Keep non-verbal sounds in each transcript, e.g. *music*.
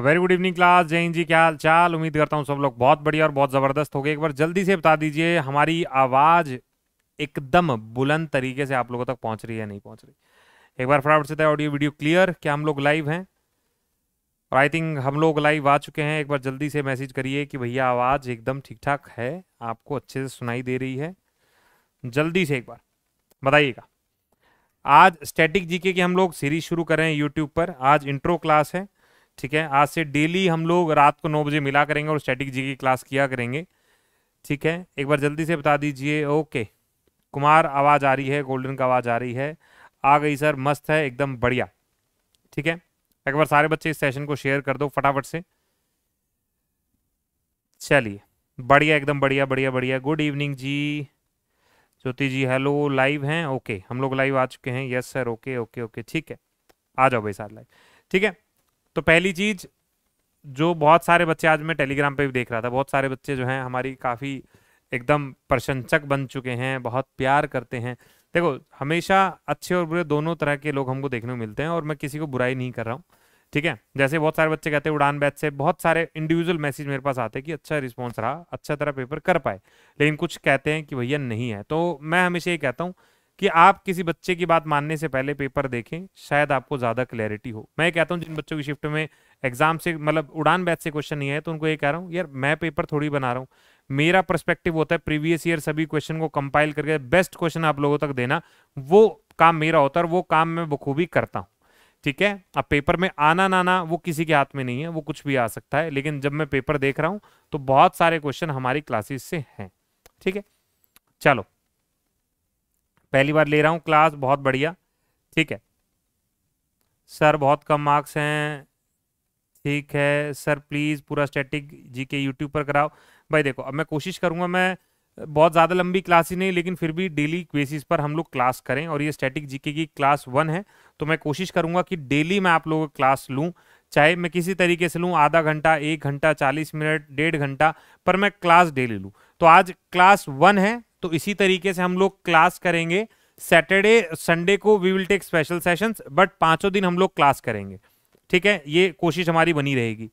Very good evening class Jain ji क्या हाल चाल उम्मीद करता हूँ सब लोग बहुत बढ़िया और बहुत ज़बरदस्त हो गए एक बार जल्दी से बता दीजिए हमारी आवाज़ एकदम बुलंद तरीके से आप लोगों तक पहुँच रही है नहीं पहुँच रही एक बार फटाफट से था ऑडियो वीडियो क्लियर क्या हम लोग लाइव हैं और आई थिंक हम लोग लाइव आ चुके हैं एक बार जल्दी से मैसेज करिए कि भैया आवाज़ एकदम ठीक ठाक है आपको अच्छे से सुनाई दे रही है जल्दी से एक बार बताइएगा आज स्टैटिक जीके की हम लोग सीरीज शुरू करें यूट्यूब पर आज इंट्रो क्लास है ठीक है आज से डेली हम लोग रात को नौ बजे मिला करेंगे और स्टैटिक जी की क्लास किया करेंगे ठीक है एक बार जल्दी से बता दीजिए ओके कुमार आवाज़ आ रही है गोल्डन का आवाज़ आ रही है आ गई सर मस्त है एकदम बढ़िया ठीक है एक बार सारे बच्चे इस सेशन को शेयर कर दो फटाफट से चलिए बढ़िया एकदम बढ़िया बढ़िया बढ़िया गुड इवनिंग जी ज्योति जी हेलो लाइव हैं ओके हम लोग लाइव आ चुके हैं yes sir okay okay okay ठीक है आ जाओ भाई सर लाइव ठीक है तो पहली चीज़ जो बहुत सारे बच्चे आज मैं टेलीग्राम पे भी देख रहा था बहुत सारे बच्चे जो हैं हमारी काफ़ी एकदम प्रशंसक बन चुके हैं बहुत प्यार करते हैं देखो हमेशा अच्छे और बुरे दोनों तरह के लोग हमको देखने को मिलते हैं और मैं किसी को बुराई नहीं कर रहा हूँ ठीक है जैसे बहुत सारे बच्चे कहते हैं उड़ान बैच से बहुत सारे इंडिविजुअल मैसेज मेरे पास आते हैं कि अच्छा रिस्पॉन्स रहा अच्छा तरह पेपर कर पाए लेकिन कुछ कहते हैं कि भैया नहीं है तो मैं हमेशा ये कहता हूँ कि आप किसी बच्चे की बात मानने से पहले पेपर देखें शायद आपको ज़्यादा क्लैरिटी हो मैं कहता हूँ जिन बच्चों की शिफ्ट में एग्जाम से मतलब उड़ान बैच से क्वेश्चन नहीं है तो उनको ये कह रहा हूँ यार मैं पेपर थोड़ी बना रहा हूँ मेरा पर्सपेक्टिव होता है प्रीवियस ईयर सभी क्वेश्चन को कंपाइल करके बेस्ट क्वेश्चन आप लोगों तक देना वो काम मेरा होता है और वो काम मैं बखूबी करता हूँ ठीक है अब पेपर में आना ना ना वो किसी के हाथ में नहीं है वो कुछ भी आ सकता है लेकिन जब मैं पेपर देख रहा हूँ तो बहुत सारे क्वेश्चन हमारी क्लासेस से हैं ठीक है चलो पहली बार ले रहा हूँ क्लास बहुत बढ़िया ठीक है सर बहुत कम मार्क्स हैं ठीक है सर प्लीज़ पूरा स्टैटिक जी के यूट्यूब पर कराओ भाई देखो अब मैं कोशिश करूँगा मैं बहुत ज़्यादा लंबी क्लास ही नहीं लेकिन फिर भी डेली बेसिस पर हम लोग क्लास करें और ये स्टैटिक जीके की क्लास वन है तो मैं कोशिश करूँगा कि डेली मैं आप लोगों को क्लास लूँ चाहे मैं किसी तरीके से लूँ आधा घंटा एक घंटा चालीस मिनट डेढ़ घंटा पर मैं क्लास डेली लूँ तो आज क्लास वन है तो इसी तरीके से हम लोग क्लास करेंगे सैटरडे संडे को we will take special sessions but पांचों दिन हम लोग क्लास करेंगे ठीक है ये कोशिश हमारी बनी रहेगी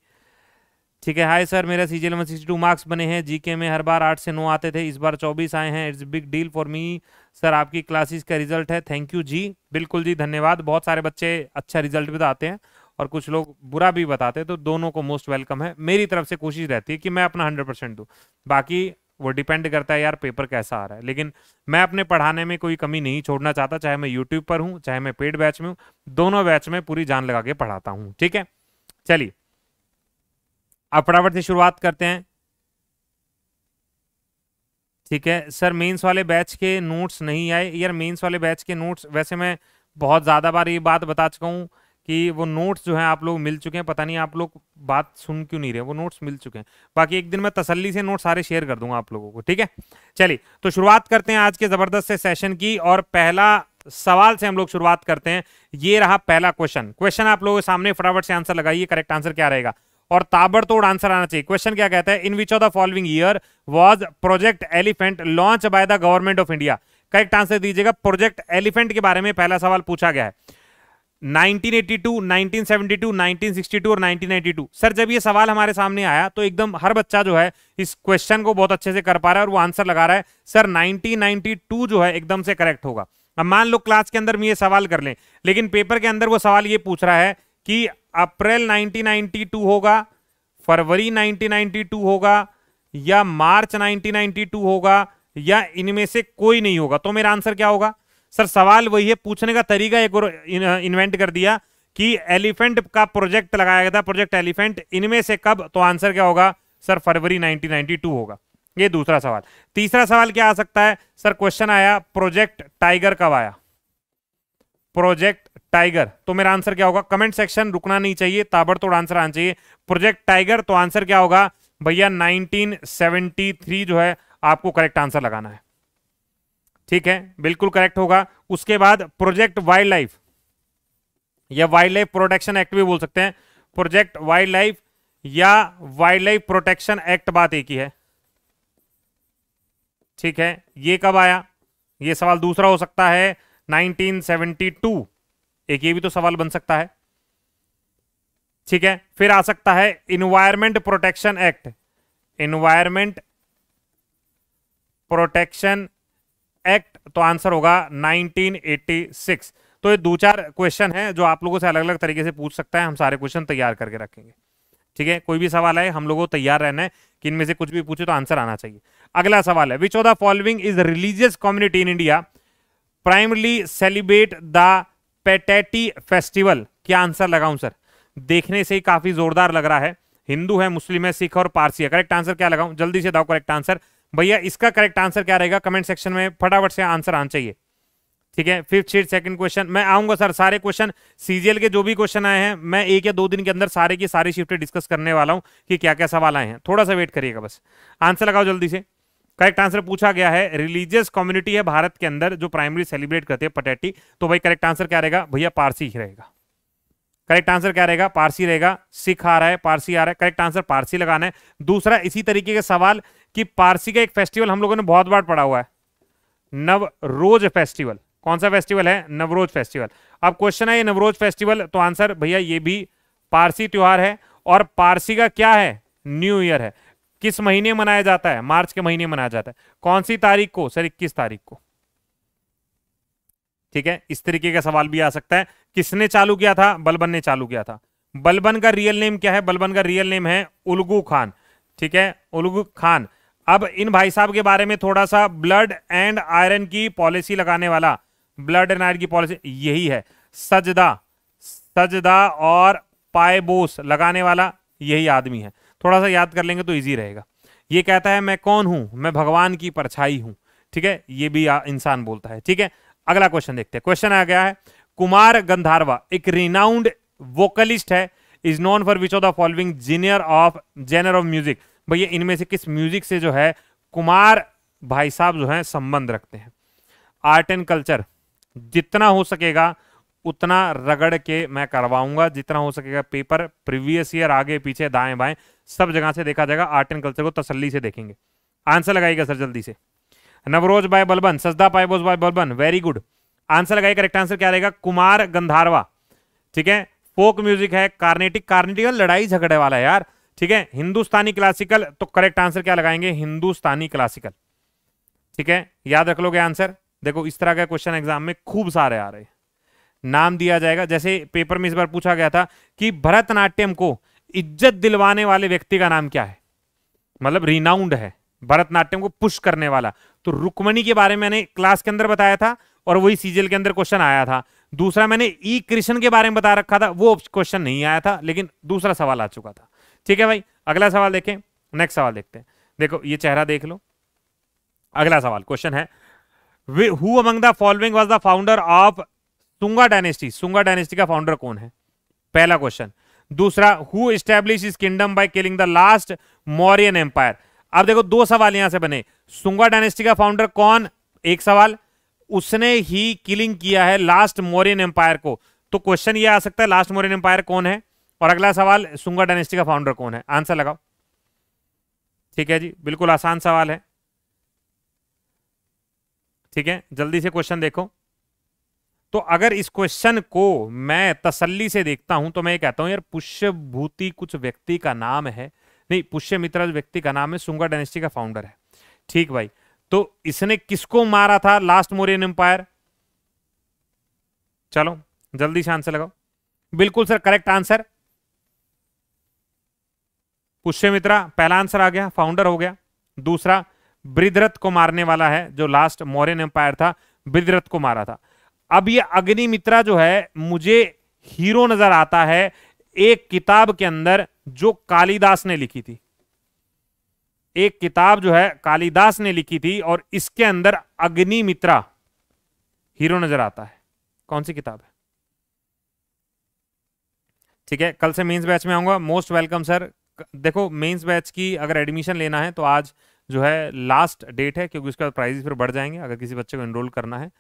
ठीक है हाय सर मेरा C G sixty two marks बने हैं जीके में हर बार आठ से नौ आते थे इस बार चौबीस आए हैं it's big deal for me sir आपकी क्लासेस का रिजल्ट है थैंक यू जी बिल्कुल जी धन्यवाद बहुत सारे बच्चे अच्छा रिजल्ट बताते हैं और कुछ लोग बुरा भी बताते हैं तो दोनों को मोस्ट वेलकम है मेरी तरफ से कोशिश रहती है कि मैं अपना हंड्रेड परसेंट दूँ बाकी वो डिपेंड करता है यार पेपर कैसा आ रहा है लेकिन मैं अपने पढ़ाने में कोई कमी नहीं छोड़ना चाहता चाहे मैं यूट्यूब पर हूँ चाहे मैं पेड बैच में हूँ दोनों बैच में पूरी जान लगा के पढ़ाता हूँ ठीक है चलिए अब फटाफट से शुरुआत करते हैं ठीक है सर मेंस वाले बैच के नोट्स नहीं आए यार मेंस वाले बैच के नोट्स वैसे मैं बहुत ज़्यादा बार ये बात बता चुका हूँ कि वो नोट्स जो है आप लोग मिल चुके हैं पता नहीं आप लोग बात सुन क्यों नहीं रहे वो नोट्स मिल चुके हैं बाकी एक दिन मैं तसल्ली से नोट सारे शेयर कर दूंगा आप लोगों को ठीक है चलिए तो शुरुआत करते हैं आज के ज़बरदस्त से सेशन की और पहला सवाल से हम लोग शुरुआत करते हैं ये रहा पहला क्वेश्चन क्वेश्चन आप लोगों के सामने फटाफट से आंसर लगाइए करेक्ट आंसर क्या रहेगा और ताबड़तोड़ आंसर आना चाहिए क्वेश्चन क्या कहता है in which of the following year was project elephant launch by the government of India correct answer दीजिएगा प्रोजेक्ट एलिफेंट के बारे में पहला सवाल पूछा गया है 1982, 1972, 1962 और 1992 सर जब ये सवाल हमारे सामने आया तो एकदम हर बच्चा जो है इस क्वेश्चन को बहुत अच्छे से कर पा रहा है और वो आंसर लगा रहा है सर 1992 जो है एकदम से करेक्ट होगा अब मान लो क्लास के अंदर ये सवाल कर लें लेकिन पेपर के अंदर वो सवाल ये पूछ रहा है कि अप्रैल 1992 होगा फरवरी नाइनटीन होगा या मार्च नाइनटीन होगा या इनमें से कोई नहीं होगा तो मेरा आंसर क्या होगा सर सवाल वही है पूछने का तरीका एक और इन्वेंट कर दिया कि एलिफेंट का प्रोजेक्ट लगाया गया था प्रोजेक्ट एलिफेंट इनमें से कब तो आंसर क्या होगा सर फरवरी 1992 होगा ये दूसरा सवाल तीसरा सवाल क्या आ सकता है सर क्वेश्चन आया प्रोजेक्ट टाइगर कब आया प्रोजेक्ट टाइगर तो मेरा आंसर क्या होगा कमेंट सेक्शन रुकना नहीं चाहिए ताबड़तोड़ आंसर आना चाहिए प्रोजेक्ट टाइगर तो आंसर क्या होगा भैया 1973 जो है आपको करेक्ट आंसर लगाना है ठीक है बिल्कुल करेक्ट होगा उसके बाद प्रोजेक्ट वाइल्ड लाइफ या वाइल्ड लाइफ प्रोटेक्शन एक्ट भी बोल सकते हैं प्रोजेक्ट वाइल्ड लाइफ या वाइल्ड लाइफ प्रोटेक्शन एक्ट बात एक ही है ठीक है ये कब आया ये सवाल दूसरा हो सकता है 1972 एक ये भी तो सवाल बन सकता है ठीक है फिर आ सकता है environment protection act environment protection act तो आंसर होगा 1986 तो ये दो चार क्वेश्चन है जो आप लोगों से अलग अलग तरीके से पूछ सकता है हम सारे क्वेश्चन तैयार करके रखेंगे ठीक है कोई भी सवाल है हम लोगों को तैयार रहना है कि इनमें से कुछ भी पूछे तो आंसर आना चाहिए अगला सवाल है which of the following is religious community in India primarily celebrate the Pateti festival क्या आंसर लगाऊं सर देखने से ही काफी जोरदार लग रहा है हिंदू है मुस्लिम है सिख और पारसी है करेक्ट आंसर क्या लगाऊं जल्दी से दाओ करेक्ट आंसर भैया इसका करेक्ट आंसर क्या रहेगा कमेंट सेक्शन में फटाफट से आंसर आना चाहिए ठीक है फिफ्थ शीट सेकंड क्वेश्चन मैं आऊंगा सर सारे क्वेश्चन सीजीएल के जो भी क्वेश्चन आए हैं मैं एक या दो दिन के अंदर सारे की सारी शिफ्टें डिस्कस करने वाला हूं कि क्या क्या सवाल आए हैं थोड़ा सा वेट करिएगा बस आंसर लगाओ जल्दी से करेक्ट आंसर पूछा गया है रिलीजियस कम्युनिटी है भारत के अंदर जो प्राइमरी सेलिब्रेट करते हैं पटेटी तो भाई करेक्ट आंसर क्या रहेगा भैया पारसी ही रहेगा करेक्ट आंसर क्या रहेगा पारसी रहेगा सिख आ रहा है पारसी आ रहा है करेक्ट आंसर पारसी लगाना है दूसरा इसी तरीके के सवाल कि पारसी का एक फेस्टिवल हम लोगों ने बहुत बार पढ़ा हुआ है नवरोज फेस्टिवल कौन सा फेस्टिवल है नवरोज फेस्टिवल अब क्वेश्चन है ये नवरोज फेस्टिवल तो आंसर भैया ये भी पारसी त्योहार है और पारसी का क्या है न्यू ईयर है किस महीने मनाया जाता है मार्च के महीने मनाया जाता है कौन सी तारीख को सर इक्कीस तारीख को ठीक है इस तरीके का सवाल भी आ सकता है किसने चालू किया था बलबन ने चालू किया था बलबन का रियल नेम क्या है बलबन का रियल नेम है उलगू खान ठीक है उलगू खान अब इन भाई साहब के बारे में थोड़ा सा ब्लड एंड आयरन की पॉलिसी लगाने वाला ब्लड एंड आयरन की पॉलिसी यही है सजदा सजदा और पायबोस लगाने वाला यही आदमी है थोड़ा सा याद कर लेंगे तो ईजी रहेगा ये कहता है मैं कौन हूं मैं भगवान की परछाई हूं ठीक है ये भी इंसान बोलता है ठीक है अगला क्वेश्चन देखते हैं क्वेश्चन आ गया है कुमार गंधारवा एक रिनाउंड वोकलिस्ट है is known for which of the following genre of genre of music भैया इनमें से किस म्यूजिक से जो है कुमार भाई साहब जो है संबंध रखते हैं आर्ट एंड कल्चर जितना हो सकेगा उतना रगड़ के मैं करवाऊंगा जितना हो सकेगा पेपर प्रीवियस ईयर आगे पीछे दाएं बाएं सब जगह से देखा जाएगा आर्ट एंड कल्चर को तसल्ली से देखेंगे आंसर लगाइएगा सर जल्दी से नवरोज बाय बलबन सजदा बोज by Balban very good answer लगाइए करेक्ट आंसर क्या रहेगा कुमार गंधारवा ठीक है फोक म्यूजिक है कार्नेटिक कार्नेटिक लड़ाई झगड़े वाला है यार ठीक है हिंदुस्तानी क्लासिकल तो करेक्ट आंसर क्या लगाएंगे हिंदुस्तानी क्लासिकल ठीक है याद रख लोगे आंसर देखो इस तरह का क्वेश्चन एग्जाम में खूब सारे आ रहे हैं नाम दिया जाएगा जैसे पेपर में इस बार पूछा गया था कि भरतनाट्यम को इज्जत दिलवाने वाले व्यक्ति का नाम क्या है मतलब रिनाउंड है भरतनाट्यम को पुश करने वाला तो रुक्मणी के बारे में मैंने क्लास के अंदर बताया था और वही सीजल के अंदर क्वेश्चन आया था दूसरा मैंने ई e कृष्ण के बारे में बता रखा था वो क्वेश्चन नहीं आया था लेकिन दूसरा सवाल आ चुका था ठीक है भाई अगला सवाल देखें नेक्स्ट सवाल देखते हैं देखो ये चेहरा देख लो अगला सवाल क्वेश्चन है who among the following was the founder of Sunga dynasty Sunga dynasty का फाउंडर कौन है पहला क्वेश्चन दूसरा who establish his kingdom by killing the last Mauryan emperor अब देखो दो सवाल यहां से बने सुंगा डायनेस्टी का फाउंडर कौन एक सवाल उसने ही किलिंग किया है लास्ट मौर्यन एम्पायर को तो क्वेश्चन ये आ सकता है लास्ट मौर्यन एम्पायर कौन है और अगला सवाल सुंगा डायनेस्टी का फाउंडर कौन है आंसर लगाओ ठीक है जी बिल्कुल आसान सवाल है ठीक है जल्दी से क्वेश्चन देखो तो अगर इस क्वेश्चन को मैं तसल्ली से देखता हूं तो मैं ये कहता हूं यार पुष्यभूति कुछ व्यक्ति का नाम है नहीं पुष्य मित्र व्यक्ति का नाम है सुंगा डायनेस्टी का फाउंडर है ठीक भाई तो इसने किसको मारा था लास्ट मोरियन एम्पायर चलो जल्दी से आंसर लगाओ बिल्कुल सर करेक्ट आंसर पुष्यमित्रा पहला आंसर आ गया फाउंडर हो गया दूसरा ब्रिदरथ को मारने वाला है जो लास्ट मौर्यन एम्पायर था ब्रिदरथ को मारा था अब ये अग्निमित्रा जो है मुझे हीरो नजर आता है एक किताब के अंदर जो कालिदास ने लिखी थी एक किताब जो है कालिदास ने लिखी थी और इसके अंदर अग्निमित्रा हीरो नजर आता है कौन सी किताब है ठीक है कल से मेंस बैच में आऊंगा मोस्ट वेलकम सर देखो मेंस बैच की अगर एडमिशन लेना है तो आज जो है लास्ट डेट है क्योंकि उसके बाद प्राइजेस फिर बढ़ जाएंगे अगर किसी बच्चे को इनरोल करना है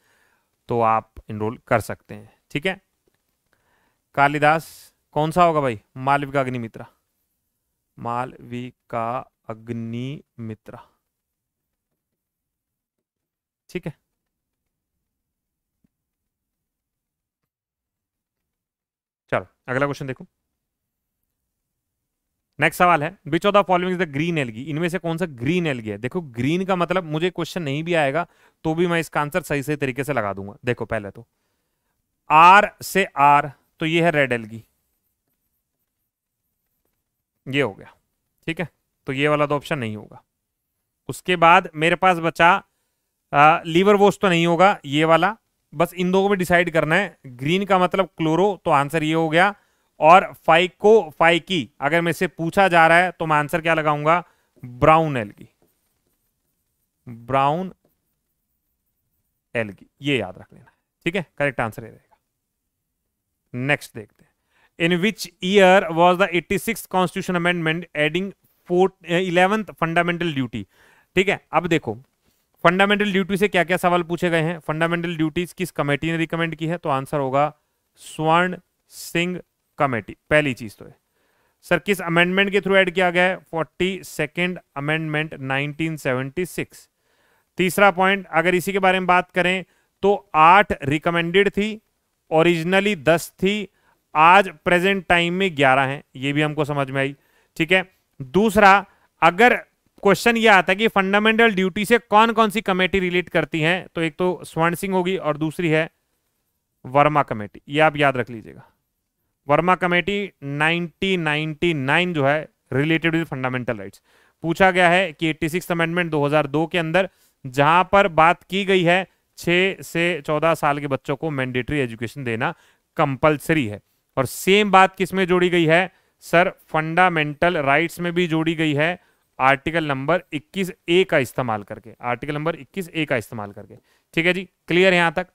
तो आप इनरोल कर सकते हैं ठीक है कालिदास कौन सा होगा भाई मालविका अग्निमित्रा मालविका अग्निमित्रा ठीक है चलो अगला क्वेश्चन देखो नेक्स्ट सवाल है which of the following is the green algae इनमें से कौन सा ग्रीन एलगी है देखो ग्रीन का मतलब मुझे क्वेश्चन नहीं भी आएगा तो भी मैं इसका आंसर सही सही तरीके से लगा दूंगा देखो पहले तो आर से आर तो ये है रेड एलगी ये हो गया ठीक है तो ये वाला तो ऑप्शन नहीं होगा उसके बाद मेरे पास बचा आ, लीवर वोश तो नहीं होगा ये वाला बस इन दो को भी डिसाइड करना है ग्रीन का मतलब क्लोरो तो आंसर ये हो गया और फाइको फाइकी अगर मैं से पूछा जा रहा है तो मैं आंसर क्या लगाऊंगा ब्राउन एलगी ब्राउन एलगी ये याद रख लेना ठीक है करेक्ट आंसर ये रहेगा नेक्स्ट देखते हैं in which year was the eighty six constitution amendment adding fourth eleventh fundamental duty ठीक है अब देखो फंडामेंटल ड्यूटी से क्या क्या सवाल पूछे गए हैं फंडामेंटल ड्यूटीज किस कमेटी ने रिकमेंड की है तो आंसर होगा स्वर्ण सिंह कमेटी पहली चीज तो है सर किस अमेंडमेंट के थ्रू ऐड किया गया है फोर्टी सेकेंड अमेंडमेंट 1976 तीसरा पॉइंट अगर इसी के बारे में बात करें तो आठ रिकमेंडेड थी ओरिजिनली दस थी आज प्रेजेंट टाइम में ग्यारह हैं ये भी हमको समझ में आई ठीक है दूसरा अगर क्वेश्चन ये आता है कि फंडामेंटल ड्यूटी से कौन कौन सी कमेटी रिलेट करती है तो एक तो स्वर्ण सिंह होगी और दूसरी है वर्मा कमेटी ये आप याद रख लीजिएगा वर्मा कमेटी 1999 जो है रिलेटेड विद फंडामेंटल राइट्स पूछा गया है कि 86 अमेंडमेंट दो के अंदर जहां पर बात की गई है 6 से 14 साल के बच्चों को मैंडेटरी एजुकेशन देना कंपलसरी है और सेम बात किसमें जोड़ी गई है सर फंडामेंटल राइट्स में भी जोड़ी गई है आर्टिकल नंबर 21 ए का इस्तेमाल करके आर्टिकल नंबर 21 ए का इस्तेमाल करके ठीक है जी क्लियर है यहां तक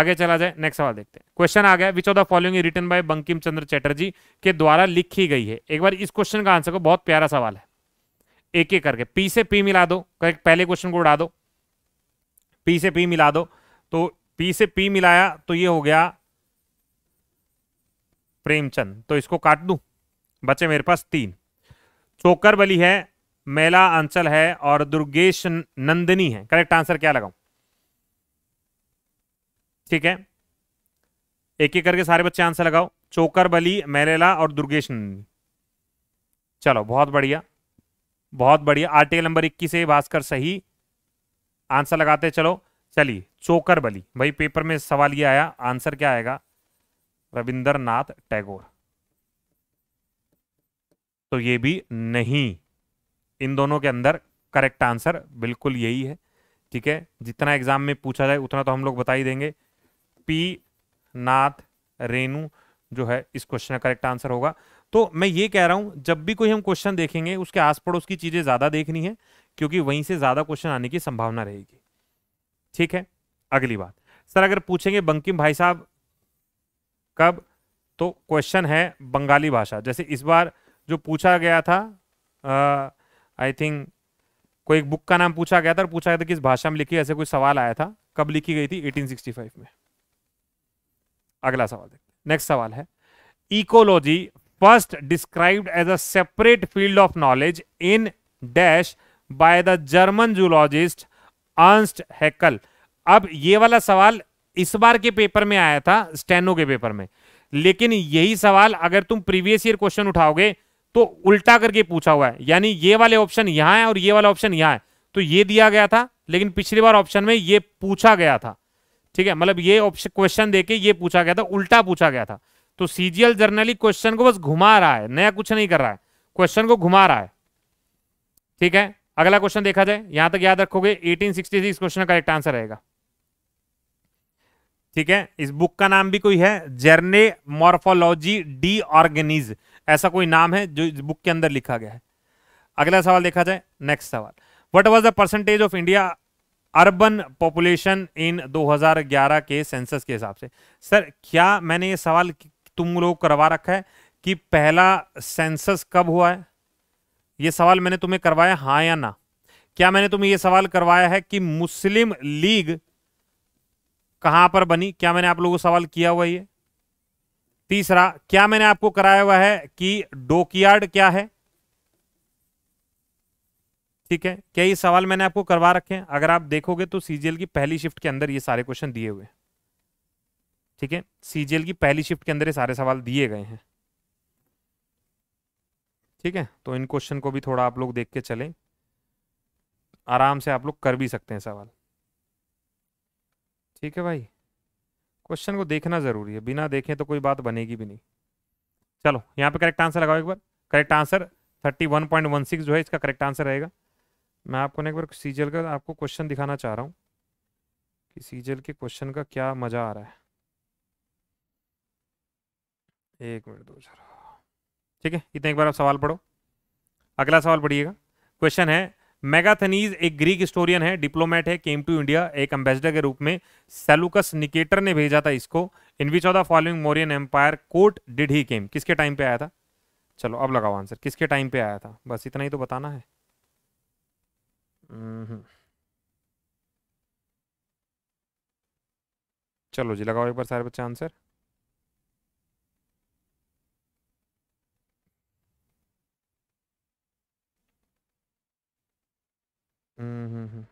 आगे चला जाए नेक्स्ट सवाल देखते हैं क्वेश्चन आ गया which of the following written by Bankim Chandra Chatterjee के द्वारा लिखी गई है एक बार इस क्वेश्चन का आंसर को बहुत प्यारा सवाल है एक एक करके पी से पी मिला दो करेक्ट पहले क्वेश्चन को उड़ा दो पी से पी मिला दो तो पी से पी मिलाया तो ये हो गया प्रेमचंद तो इसको काट दू बचे मेरे पास तीन चोकर बली है मेला अंचल है और दुर्गेश नंदिनी है करेक्ट आंसर क्या लगाऊ ठीक है एक एक करके सारे बच्चे आंसर लगाओ चोकर बली मैरेला और दुर्गेश चलो बहुत बढ़िया बहुत बढ़िया आर्टिकल नंबर इक्कीस है भास्कर सही आंसर लगाते चलो चलिए चोकर बली भाई पेपर में सवाल ये आया आंसर क्या आएगा रविंद्रनाथ टैगोर तो ये भी नहीं इन दोनों के अंदर करेक्ट आंसर बिल्कुल यही है ठीक है जितना एग्जाम में पूछा जाए उतना तो हम लोग बता ही देंगे पी नाथ रेणु जो है इस क्वेश्चन का करेक्ट आंसर होगा तो मैं ये कह रहा हूं जब भी कोई हम क्वेश्चन देखेंगे उसके आस पड़ोस की चीज़ें ज़्यादा देखनी है क्योंकि वहीं से ज़्यादा क्वेश्चन आने की संभावना रहेगी ठीक है अगली बात सर अगर पूछेंगे बंकिम भाई साहब कब तो क्वेश्चन है बंगाली भाषा जैसे इस बार जो पूछा गया था आई थिंक कोई एक बुक का नाम पूछा गया था और पूछा गया था किस भाषा में लिखी ऐसे कोई सवाल आया था कब लिखी गई थी 1865 में अगला सवाल देखते हैं नेक्स्ट सवाल है ecology first described as a separate field of knowledge in dash by the German zoologist Ernst Haeckel अब ये वाला सवाल इस बार के पेपर में आया था स्टेनो के पेपर में लेकिन यही सवाल अगर तुम प्रीवियस ईयर क्वेश्चन उठाओगे तो उल्टा करके पूछा हुआ है यानी ये वाले ऑप्शन यहां है और ये वाला ऑप्शन यहां है तो ये दिया गया था लेकिन पिछली बार ऑप्शन में ये पूछा गया था ठीक है मतलब ये ऑप्शन क्वेश्चन देके ये पूछा गया था उल्टा पूछा गया था तो सीजीएल जर्नली क्वेश्चन को बस घुमा रहा है नया कुछ नहीं कर रहा है क्वेश्चन को घुमा रहा है ठीक है अगला क्वेश्चन देखा जाए यहां तक याद रखोगे 1866 क्वेश्चन करेक्ट आंसर रहेगा ठीक है इस बुक का नाम भी कोई है जर्ने मॉर्फोलॉजी डी ऑर्गेनिज ऐसा कोई नाम है जो इस बुक के अंदर लिखा गया है अगला सवाल देखा जाए नेक्स्ट सवाल what was the percentage of India urban population in 2011 के सेंसस के हिसाब से सर क्या मैंने ये सवाल तुम लोग करवा रखा है कि पहला सेंसस कब हुआ है ये सवाल मैंने तुम्हें करवाया हाँ या ना क्या मैंने तुम्हें ये सवाल करवाया है कि मुस्लिम लीग कहां पर बनी क्या मैंने आप लोगों को सवाल किया हुआ ये तीसरा क्या मैंने आपको कराया हुआ है कि डोकयार्ड क्या है ठीक है क्या ये सवाल मैंने आपको करवा रखे हैं अगर आप देखोगे तो सीजीएल की पहली शिफ्ट के अंदर ये सारे क्वेश्चन दिए हुए ठीक है सीजीएल की पहली शिफ्ट के अंदर ये सारे सवाल दिए गए हैं ठीक है तो इन क्वेश्चन को भी थोड़ा आप लोग देख के चले आराम से आप लोग कर भी सकते हैं सवाल ठीक है भाई क्वेश्चन को देखना ज़रूरी है बिना देखें तो कोई बात बनेगी भी नहीं चलो यहाँ पे करेक्ट आंसर लगाओ एक बार करेक्ट आंसर 31.16 जो है इसका करेक्ट आंसर रहेगा मैं आपको ना एक बार सीजल का आपको क्वेश्चन दिखाना चाह रहा हूँ कि सीजल के क्वेश्चन का क्या मज़ा आ रहा है एक मिनट दो चार ठीक है इतने एक बार आप सवाल पढ़ो अगला सवाल पढ़िएगा क्वेश्चन है मेगाथनीज एक ग्रीक हिस्टोरियन है डिप्लोमेट है केम टू इंडिया एक एम्बेसडर के रूप में सेलुकस निकेटर ने भेजा था इसको in which of the following Mauryan emperor court did he came किसके टाइम पे आया था चलो अब लगाओ आंसर किसके टाइम पे आया था बस इतना ही तो बताना है हम्म चलो जी लगाओ एक बार सारे बच्चे आंसर mm-hmm.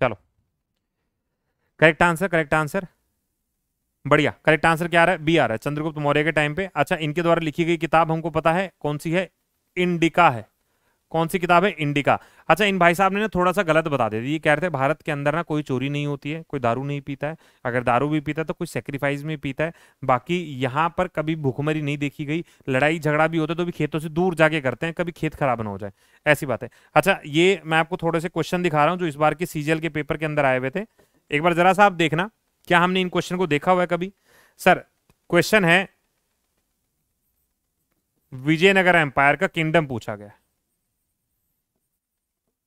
चलो करेक्ट आंसर करेक्ट आंसर बढ़िया करेक्ट आंसर क्या आ रहा है बी आ रहा है चंद्रगुप्त मौर्य के टाइम पे अच्छा इनके द्वारा लिखी गई किताब हमको पता है कौन सी है इंडिका है कौन सी किताब है इंडिका अच्छा इन भाई साहब ने ना थोड़ा सा गलत बता दिया ये कह रहे थे भारत के अंदर ना कोई चोरी नहीं होती है कोई दारू नहीं पीता है अगर दारू भी पीता है तो कोई सेक्रीफाइस में पीता है बाकी यहाँ पर कभी भूखमरी नहीं देखी गई लड़ाई झगड़ा भी होता है तो भी खेतों से दूर जाके करते हैं कभी खेत खराब ना हो जाए ऐसी बात है अच्छा ये मैं आपको थोड़े से क्वेश्चन दिखा रहा हूँ जो इस बार के सीजीएल के पेपर के अंदर आए हुए थे एक बार जरा सा आप देखना क्या हमने इन क्वेश्चन को देखा हुआ है कभी सर क्वेश्चन है विजयनगर एम्पायर का किंगडम पूछा गया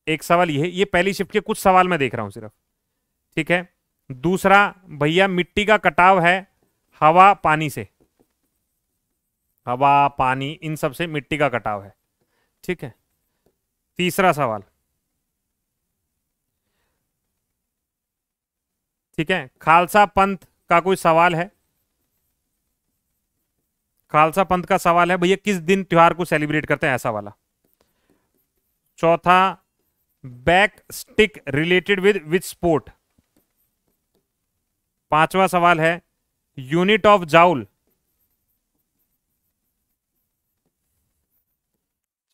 एक सवाल ये है ये पहली शिफ्ट के कुछ सवाल मैं देख रहा हूं सिर्फ ठीक है दूसरा भैया मिट्टी का कटाव है हवा पानी से हवा पानी इन सब से मिट्टी का कटाव है ठीक है तीसरा सवाल ठीक है खालसा पंथ का कोई सवाल है खालसा पंथ का सवाल है भैया किस दिन त्योहार को सेलिब्रेट करते हैं ऐसा वाला चौथा back stick related with which sport पांचवा सवाल है यूनिट ऑफ जाउल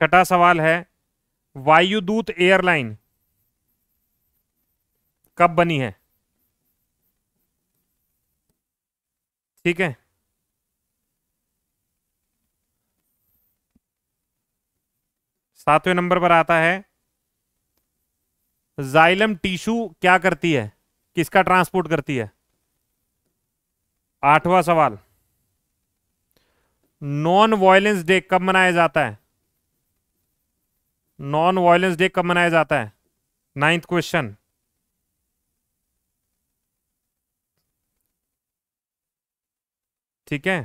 छठा सवाल है वायुदूत एयरलाइन कब बनी है ठीक है सातवें नंबर पर आता है जाइलम टिश्यू क्या करती है किसका ट्रांसपोर्ट करती है आठवां सवाल नॉन वायलेंस डे कब मनाया जाता है नॉन वायलेंस डे कब मनाया जाता है नाइन्थ क्वेश्चन ठीक है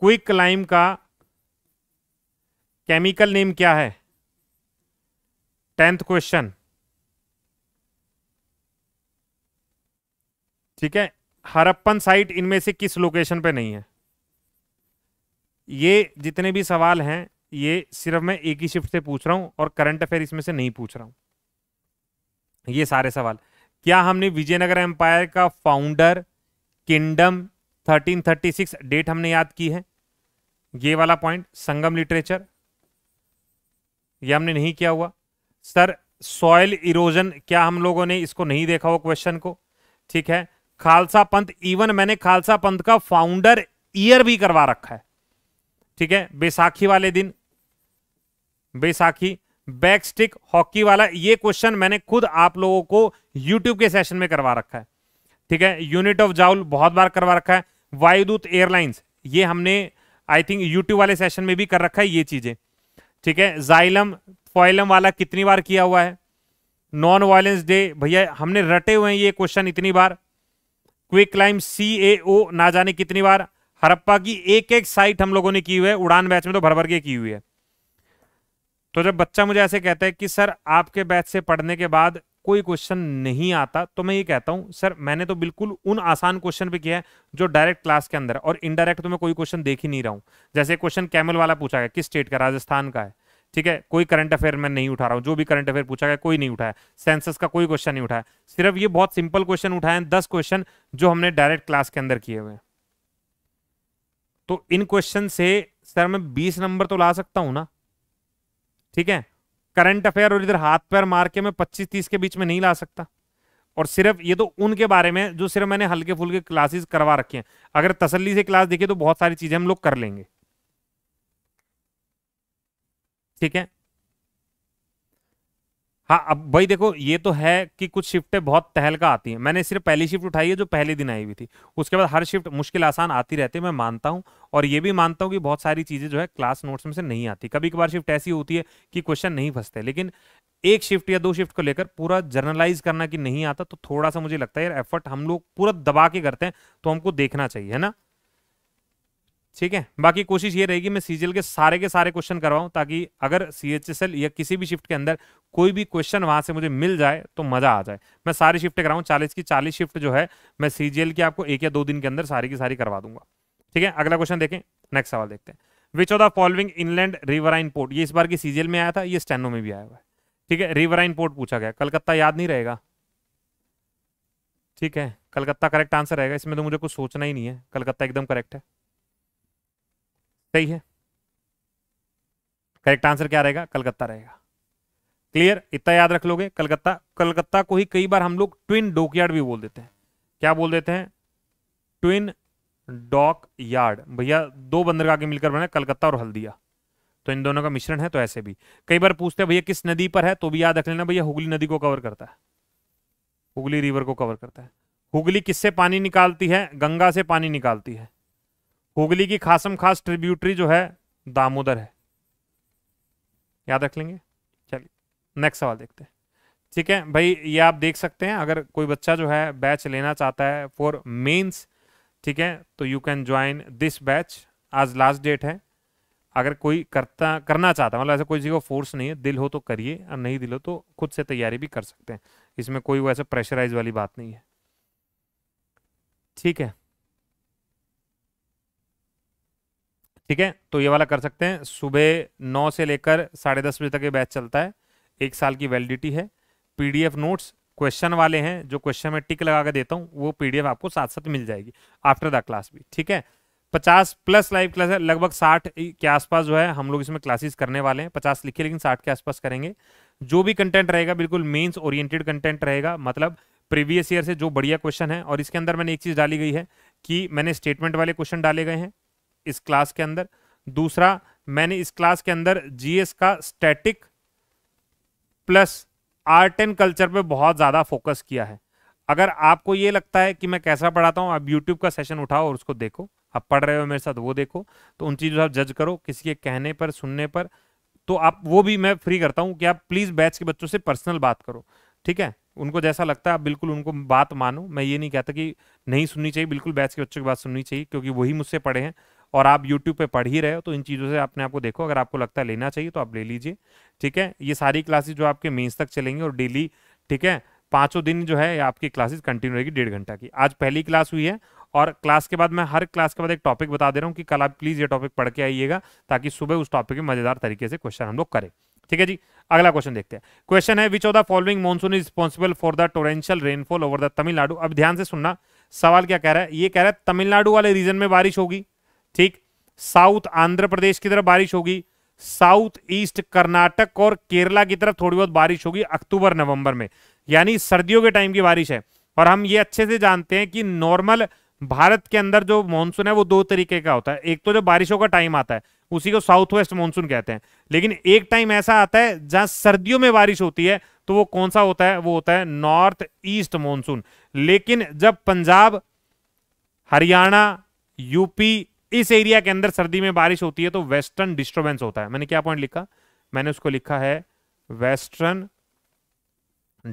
क्विक क्लाइम का केमिकल नेम क्या है टेंथ क्वेश्चन ठीक है हरप्पन साइट इनमें से किस लोकेशन पे नहीं है ये जितने भी सवाल हैं ये सिर्फ मैं एक ही शिफ्ट से पूछ रहा हूं और करंट अफेयर इसमें से नहीं पूछ रहा हूं ये सारे सवाल क्या हमने विजयनगर एम्पायर का फाउंडर किंगडम 1336 डेट हमने याद की है ये वाला पॉइंट संगम लिटरेचर ये हमने नहीं किया हुआ सर सॉयल इरोजन क्या हम लोगों ने इसको नहीं देखा हो क्वेश्चन को ठीक है खालसा पंथ इवन मैंने खालसा पंथ का फाउंडर ईयर भी करवा रखा है ठीक है बैसाखी वाले दिन बैसाखी बैक स्टिक हॉकी वाला ये क्वेश्चन मैंने खुद आप लोगों को यूट्यूब के सेशन में करवा रखा है ठीक है यूनिट ऑफ जाउल बहुत बार करवा रखा है वायुदूत एयरलाइंस ये हमने आई थिंक यूट्यूब वाले सेशन में भी कर रखा है ये चीजें ठीक है जाइलम फॉइलम वाला कितनी बार किया हुआ है नॉन वायलेंस डे भैया हमने रटे हुए हैं ये क्वेश्चन इतनी बार क्विक क्लाइम सी ए ओ ना जाने कितनी बार हरप्पा की एक एक साइट हम लोगों ने की हुई है उड़ान बैच में तो भर भर के की हुई है तो जब बच्चा मुझे ऐसे कहता है कि सर आपके बैच से पढ़ने के बाद कोई क्वेश्चन नहीं आता तो मैं ये कहता हूं सर मैंने तो बिल्कुल उन आसान क्वेश्चन पे किया है जो डायरेक्ट क्लास के अंदर और इनडायरेक्ट तो मैं कोई क्वेश्चन देख ही नहीं रहा हूं जैसे क्वेश्चन कैमल वाला पूछा गया किस स्टेट का राजस्थान का है ठीक है कोई करंट अफेयर मैं नहीं उठा रहा हूँ जो भी करंट अफेयर पूछा गया कोई नहीं उठाया सेंसस का कोई क्वेश्चन नहीं उठाया सिर्फ ये बहुत सिंपल क्वेश्चन उठाए हैं दस क्वेश्चन जो हमने डायरेक्ट क्लास के अंदर किए हुए हैं तो इन क्वेश्चन से सर मैं बीस नंबर तो ला सकता हूँ ना ठीक है करंट अफेयर और इधर हाथ पैर मार के मैं पच्चीस तीस के बीच में नहीं ला सकता और सिर्फ ये तो उनके बारे में जो सिर्फ मैंने हल्के फुल्के क्लासेस करवा रखे हैं अगर तसल्ली से क्लास देखिए तो बहुत सारी चीज़ें हम लोग कर लेंगे ठीक है हाँ अब भाई देखो ये तो है कि कुछ शिफ्टें बहुत तहलका आती हैं मैंने सिर्फ पहली शिफ्ट उठाई है जो पहले दिन आई हुई थी उसके बाद हर शिफ्ट मुश्किल आसान आती रहती है मैं मानता हूँ और ये भी मानता हूँ कि बहुत सारी चीज़ें जो है क्लास नोट्स में से नहीं आती कभी कभार शिफ्ट ऐसी होती है कि क्वेश्चन नहीं फंसते लेकिन एक शिफ्ट या दो शिफ्ट को लेकर पूरा जर्नलाइज करना कि नहीं आता तो थोड़ा सा मुझे लगता है यार एफर्ट हम लोग पूरा दबा के करते हैं तो हमको देखना चाहिए है ना ठीक है बाकी कोशिश ये रहेगी मैं सीजीएल के सारे के सारे क्वेश्चन करवाऊं ताकि अगर सीएचएसएल या किसी भी शिफ्ट के अंदर कोई भी क्वेश्चन वहां से मुझे मिल जाए तो मजा आ जाए मैं सारी शिफ्ट कराऊँ चालीस की चालीस शिफ्ट जो है मैं सीजीएल की आपको एक या दो दिन के अंदर सारी की सारी करवा दूंगा ठीक है अगला क्वेश्चन देखें नेक्स्ट सवाल देखते हैं which of the following inland riverine port ये इस बार की सीजीएल में आया था ये स्टैनो में भी आया हुआ है ठीक है रिवराइन पोर्ट पूछा गया कलकत्ता याद नहीं रहेगा ठीक है कलकत्ता करेक्ट आंसर रहेगा इसमें तो मुझे कुछ सोचना ही नहीं है कलकत्ता एकदम करेक्ट है सही है करेक्ट आंसर क्या रहेगा कलकत्ता रहेगा क्लियर इतना याद रख लोगे कलकत्ता कलकत्ता को ही कई बार हम लोग ट्विन डॉक यार्ड भी बोल देते हैं क्या बोल देते हैं ट्विन डॉक यार्ड भैया दो बंदरगाह के मिलकर बने कलकत्ता और हल्दिया तो इन दोनों का मिश्रण है तो ऐसे भी कई बार पूछते हैं भैया किस नदी पर है तो भी याद रख लेना भैया हुगली नदी को कवर करता है हुगली रिवर को कवर करता है हुगली किससे पानी निकालती है गंगा से पानी निकालती है हुगली की खासम खास ट्रिब्यूटरी जो है दामोदर है याद रख लेंगे चलिए नेक्स्ट सवाल देखते हैं ठीक है भाई ये आप देख सकते हैं अगर कोई बच्चा जो है बैच लेना चाहता है फॉर मेंस ठीक है तो you can join this batch आज लास्ट डेट है अगर कोई करता करना चाहता है मतलब ऐसा कोई चीज को फोर्स नहीं है दिल हो तो करिए और नहीं दिल हो तो खुद से तैयारी भी कर सकते हैं इसमें कोई वैसे प्रेशराइज वाली बात नहीं है ठीक है ठीक है तो ये वाला कर सकते हैं सुबह नौ से लेकर साढ़े दस बजे तक ये बैच चलता है एक साल की वैलिडिटी है पीडीएफ नोट्स क्वेश्चन वाले हैं जो क्वेश्चन में टिक लगा के देता हूँ वो पीडीएफ आपको साथ साथ मिल जाएगी आफ्टर द क्लास भी ठीक है पचास प्लस लाइव क्लास है लगभग साठ के आसपास जो है हम लोग इसमें क्लासेस करने वाले हैं पचास लिखे लेकिन साठ के आसपास करेंगे जो भी कंटेंट रहेगा बिल्कुल मेंस ओरिएंटेड कंटेंट रहेगा मतलब प्रीवियस ईयर से जो बढ़िया क्वेश्चन है और इसके अंदर मैंने एक चीज़ डाली गई है कि मैंने स्टेटमेंट वाले क्वेश्चन डाले गए हैं इस क्लास के अंदर दूसरा मैंने इस क्लास के अंदर जीएस का static plus art and culture पे बहुत ज़्यादा फोकस किया है अगर आपको ये लगता है कि मैं कैसा पढ़ाता हूँ आप यूट्यूब का सेशन उठाओ और उसको देखो आप पढ़ रहे हो मेरे साथ वो देखो तो उन चीज़ों आप जज करो किसी के कहने पर सुनने पर तो आप वो भी मैं फ्री करता हूँ कि आप प्लीज़ बैच के बच्चों से पर्सनल बात करो ठीक है उनको जैसा लगता है आप बिल्कुल उनको बात मानो मैं ये नहीं कहता कि नहीं सुननी चाहिए बिल्कुल बैच के बच्चों की बात सुननी चाहिए क्योंकि वही मुझसे पढ़े हैं और आप यूट्यूब पे पढ़ ही रहे हो तो इन चीज़ों से अपने आपको देखो अगर आपको लगता है लेना चाहिए तो आप ले लीजिए ठीक है ये सारी क्लासेज जो आपके मेन्स तक चलेंगी और डेली ठीक है पाँचों दिन जो है आपकी क्लासेज कंटिन्यू रहेगी डेढ़ घंटा की आज पहली क्लास हुई है और क्लास के बाद मैं हर क्लास के बाद एक टॉपिक बता दे रहा हूँ कि कल आप प्लीज़ ये टॉपिक पढ़ के आइएगा ताकि सुबह उस टॉपिक में मज़ेदार तरीके से क्वेश्चन हम लोग करें ठीक है जी अगला क्वेश्चन देखते हैं क्वेश्चन है which of the following monsoon is responsible for the torrential rainfall over the Tamil Nadu अब ध्यान से सुनना सवाल क्या कह रहा है ये कह रहा है तमिलनाडु वाले रीजन में बारिश होगी ठीक साउथ आंध्र प्रदेश की तरफ बारिश होगी साउथ ईस्ट कर्नाटक और केरला की तरफ थोड़ी बहुत बारिश होगी अक्टूबर नवंबर में यानी सर्दियों के टाइम की बारिश है और हम ये अच्छे से जानते हैं कि नॉर्मल भारत के अंदर जो मानसून है वो दो तरीके का होता है एक तो जो बारिशों का टाइम आता है उसी को साउथ वेस्ट मानसून कहते हैं लेकिन एक टाइम ऐसा आता है जहां सर्दियों में बारिश होती है तो वो कौन सा होता है वो होता है नॉर्थ ईस्ट मानसून लेकिन जब पंजाब हरियाणा यूपी इस एरिया के अंदर सर्दी में बारिश होती है तो वेस्टर्न डिस्टर्बेंस होता है मैंने क्या पॉइंट लिखा मैंने उसको लिखा है वेस्टर्न